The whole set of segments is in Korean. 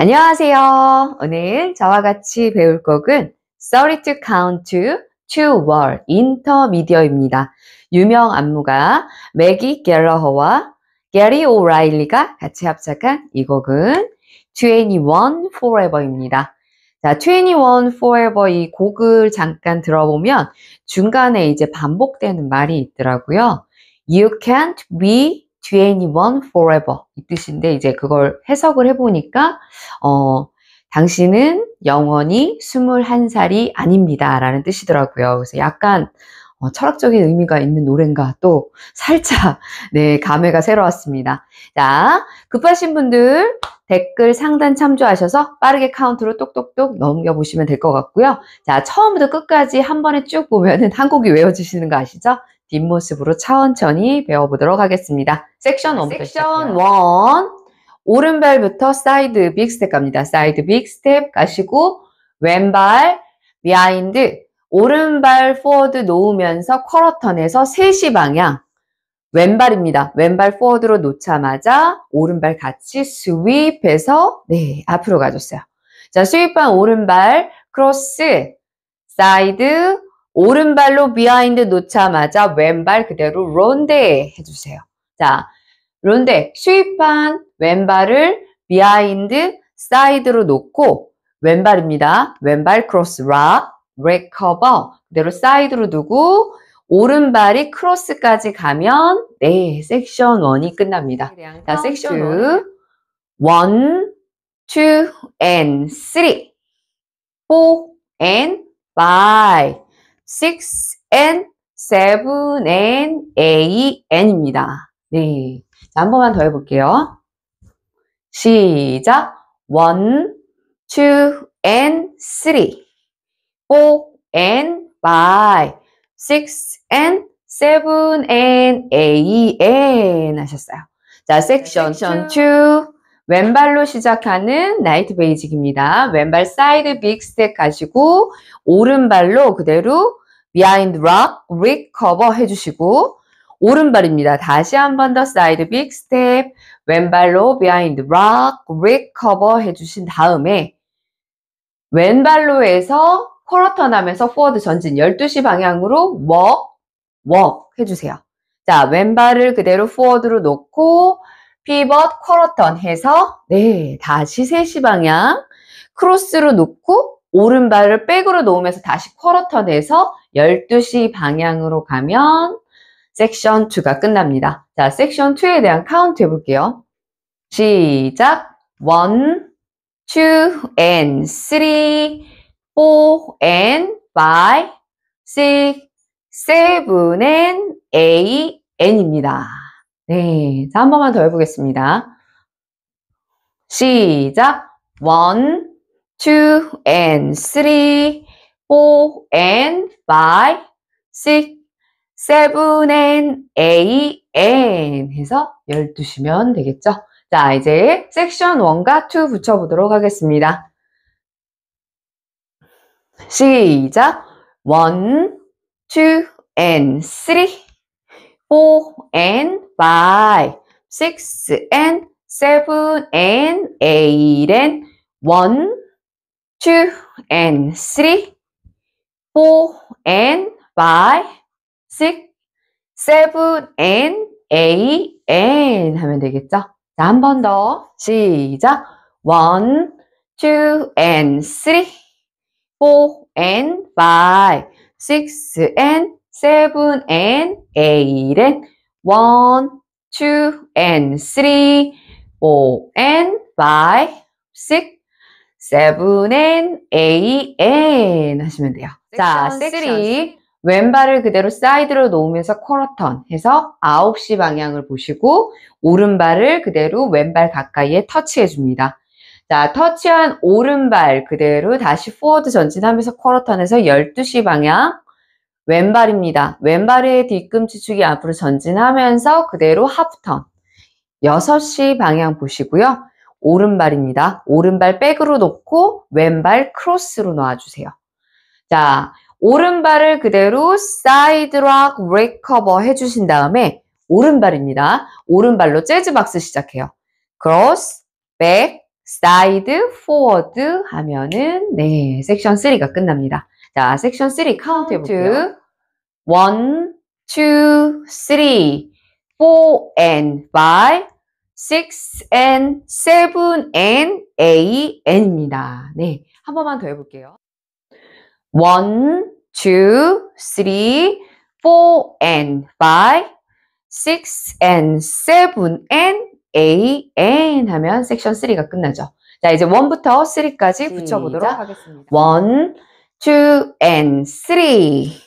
안녕하세요. 오늘 저와 같이 배울 곡은 Sorry to Count to To War 인터미디어입니다. 유명 안무가 매기 갤러허와 게리 오라일리가 같이 합작한 이 곡은 21 Forever입니다. 자, 21 Forever 이 곡을 잠깐 들어보면 중간에 이제 반복되는 말이 있더라고요. You can't be 21 forever 이 뜻인데 이제 그걸 해석을 해보니까 어 당신은 영원히 21살이 아닙니다 라는 뜻이더라고요 그래서 약간 어, 철학적인 의미가 있는 노래인가 또 살짝 네 감회가 새로웠습니다 자 급하신 분들 댓글 상단 참조하셔서 빠르게 카운트로 똑똑똑 넘겨보시면 될 것 같고요 자 처음부터 끝까지 한 번에 쭉 보면은 한국이 외워지시는 거 아시죠? 뒷모습으로 천천히 배워보도록 하겠습니다. 섹션 1부터 섹션 1 오른발부터 사이드 빅스텝 갑니다. 사이드 빅스텝 가시고 왼발 비하인드 오른발 포워드 놓으면서 쿼러턴에서 3시 방향 왼발입니다. 왼발 포워드로 놓자마자 오른발 같이 스윕해서 네 앞으로 가줬어요. 자 스윕한 오른발 크로스 사이드 오른발로 비하인드 놓자마자 왼발 그대로 론데 해주세요. 자, 론데 수입한 왼발을 비하인드 사이드로 놓고 왼발입니다. 왼발 크로스 라, 레커버 그대로 사이드로 두고 오른발이 크로스까지 가면 네, 섹션 원이 끝납니다. 네, 자, 섹션 원. 1, 2, and 3, 4, and six and seven and eight and입니다. 네. 한 번만 더 해볼게요. 시작. one, two and three, four and five, six and seven and eight and 하셨어요. 자, two. 왼발로 시작하는 나이트 베이직입니다. 왼발 사이드 빅 스텝 가시고 오른발로 그대로 비하인드 락 리커버 해주시고 오른발입니다. 다시 한 번 더 사이드 빅 스텝 왼발로 비하인드 락 리커버 해주신 다음에 왼발로에서 쿼러턴 하면서 포워드 전진 12시 방향으로 워워 해주세요. 자 왼발을 그대로 포워드로 놓고 피벗 쿼러턴 해서 네 다시 3시 방향 크로스로 놓고 오른발을 백으로 놓으면서 다시 쿼러턴 해서 12시 방향으로 가면 섹션 2가 끝납니다. 자, 섹션 2에 대한 카운트 해볼게요. 시작! 1, 2, and 3, 4, and 5, 6, 7, and 8, n입니다. 네, 자, 한 번만 더 해보겠습니다. 시작! One, two, and three, four, and five, six, seven, and eight, and 해서 12시면 되겠죠? 자, 이제 섹션 1과 2 붙여보도록 하겠습니다. 시작! One, two, and three, four, and five, six and seven and eight and one, two and three, four and five, six, seven and eight and 하면 되겠죠? 자, 한 번 더. 시작. one, two and three, four and five, six and seven and eight and one, two, and three, four and five, six, seven and eight and 하시면 돼요. 자, three 왼발을 그대로 사이드로 놓으면서 쿼러턴 해서 9시 방향을 보시고 오른발을 그대로 왼발 가까이에 터치해 줍니다. 자, 터치한 오른발 그대로 다시 포워드 전진하면서 쿼러턴에서 12시 방향 왼발입니다. 왼발의 뒤꿈치 축이 앞으로 전진하면서 그대로 하프턴. 6시 방향 보시고요. 오른발입니다. 오른발 백으로 놓고 왼발 크로스로 놓아주세요. 자, 오른발을 그대로 사이드락 레커버 해주신 다음에 오른발입니다. 오른발로 재즈박스 시작해요. 크로스, 백, 사이드, 포워드 하면은 네, 섹션 3가 끝납니다. 자, 섹션 3 카운트 해볼게요. 1, 2, 3, 4 and 5, 6 and 7 and 8 and입니다. 네, 한 번만 더 해볼게요. 1, 2, 3, 4 and 5, 6 and 7 and 8 and 하면 섹션 3가 끝나죠. 자, 이제 1부터 3까지 붙여보도록 하겠습니다. 1, 2 and 3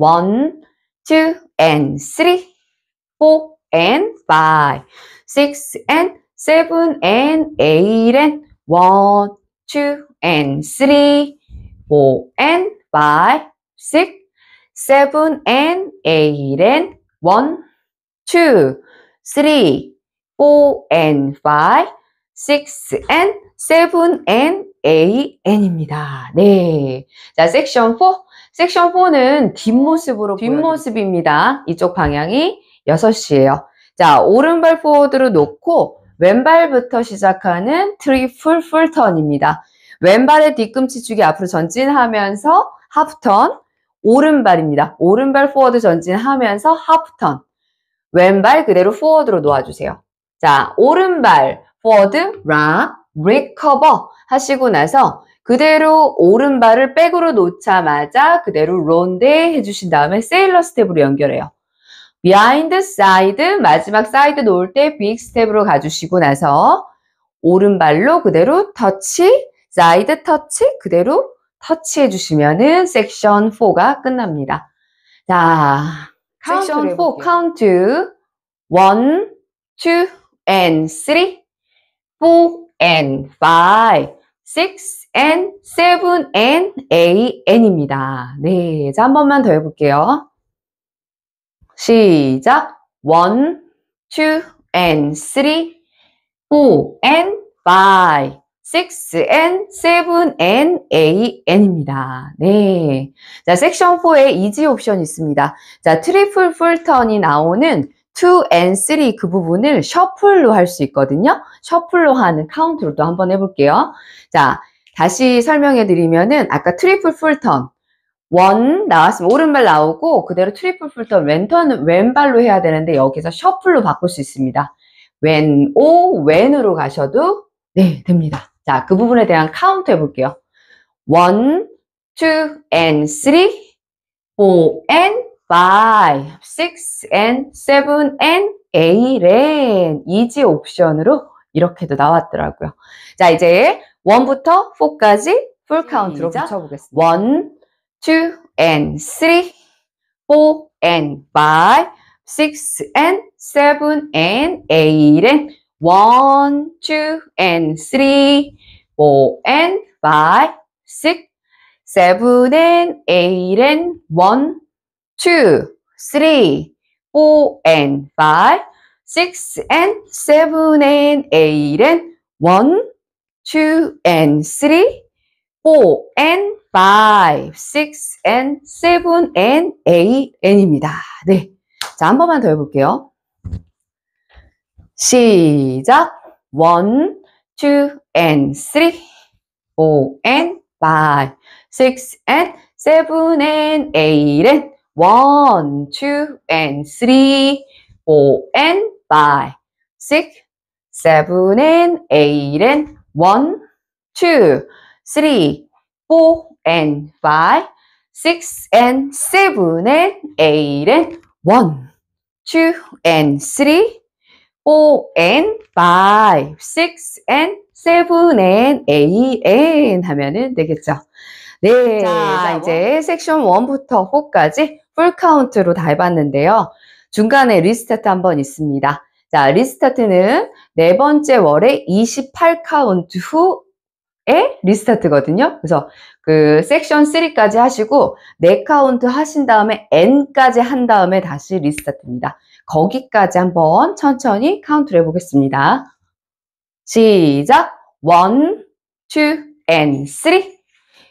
One, two, and three, four, and five, six, and seven, and eight, and one, two, and three, four, and five, six, seven, and eight, and one, two, three, four, and five, six, and seven, and eight, and입니다. 네, 자, 섹션 4. 섹션 4는 뒷모습으로 뒷모습입니다. 이쪽 방향이 6시예요. 자, 오른발 포워드로 놓고 왼발부터 시작하는 트리플 풀턴입니다. 왼발의 뒤꿈치 축이 앞으로 전진하면서 하프턴, 오른발입니다. 오른발 포워드 전진하면서 하프턴, 왼발 그대로 포워드로 놓아주세요. 자, 오른발 포워드, 라, 리커버 하시고 나서 그대로 오른발을 백으로 놓자마자 그대로 론데 해주신 다음에 세일러 스텝으로 연결해요. 비하인드 사이드 마지막 사이드 놓을 때 빅 스텝으로 가주시고 나서 오른발로 그대로 터치 사이드 터치 그대로 터치해 주시면은 섹션 4가 끝납니다. 자, 섹션 4 카운트 1, 2, and 3, 4, and 5. 6N, 7N, AN입니다. 네, 자, 한 번만 더 해볼게요. 시작! 1, 2, and 3, 4, and 5, 6, and 7, and 8, n입니다. 네. 자, 섹션 4에 이지 옵션 있습니다. 자, 트리플 풀턴이 나오는 2 and 3그 부분을 셔플로 할 수 있거든요. 셔플로 하는 카운트로 또 한번 해볼게요. 자, 다시 설명해 드리면은 아까 트리플 풀턴 원 나왔으면 오른발 나오고 그대로 트리플 풀턴 왼턴은 왼발로 해야 되는데 여기서 셔플로 바꿀 수 있습니다. 왼, 오, 왼으로 가셔도 네, 됩니다. 자, 그 부분에 대한 카운트 해볼게요. 원, 투, and 3, 4, a five, six, and seven, and eight, and 이지 옵션으로 이렇게도 나왔더라고요. 자, 이제 1부터 4까지 풀 카운트로 붙여보겠습니다. 1, 2, and 3, 4, and 5, 6, and 7, and 8, and 1, 2, and 3, 4, and 5, 6, 7, and 8, and 1, two, three, four and five, six and seven and eight and one, two and three, four and five, six and seven and eight and입니다. 네. 자, 한 번만 더 해볼게요. 시작. one, two and t h e and f i and s and e g h t and 1, 2, and 3, 4, and 5, 6, 7, and 8, and 1, 2, 3, 4, and 5, 6, and 7, and 8, and 1, 2, and 3, 4, and 5, 6, and 7, and 8, and 하면은 되겠죠. 네, 자, 이제 섹션 1부터 4까지 풀카운트로 다 해봤는데요. 중간에 리스타트 한번 있습니다. 자, 리스타트는 네 번째 월에 28카운트 후에 리스타트거든요. 그래서 그 섹션 3까지 하시고 4카운트 하신 다음에 N까지 한 다음에 다시 리스타트입니다. 거기까지 한번 천천히 카운트를 해보겠습니다. 시작! 1, 2, n 3.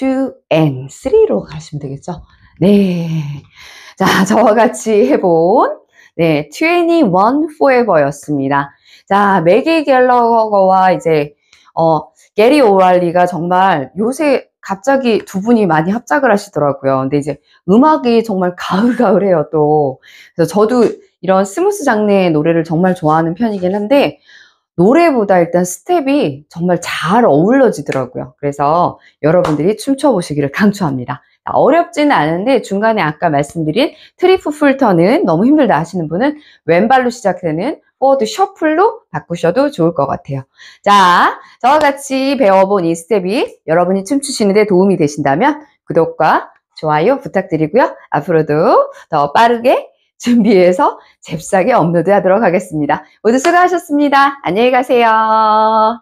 2앤쓰리로 가시면 되겠죠. 네. 자, 저와 같이 해본 네, 21 forever 였습니다. 자, 매기 갤러거와 이제, 어, 게리 오랄리가 정말 요새 갑자기 두 분이 많이 합작을 하시더라고요. 근데 이제 음악이 정말 가을가을해요, 또. 그래서 저도 이런 스무스 장르의 노래를 정말 좋아하는 편이긴 한데, 노래보다 일단 스텝이 정말 잘 어울러지더라고요. 그래서 여러분들이 춤춰보시기를 강추합니다. 어렵지는 않은데 중간에 아까 말씀드린 트리프 풀터는 너무 힘들다 하시는 분은 왼발로 시작되는 포워드 셔플로 바꾸셔도 좋을 것 같아요. 자, 저와 같이 배워본 이 스텝이 여러분이 춤추시는데 도움이 되신다면 구독과 좋아요 부탁드리고요. 앞으로도 더 빠르게 준비해서 잽싸게 업로드하도록 하겠습니다. 모두 수고하셨습니다. 안녕히 가세요.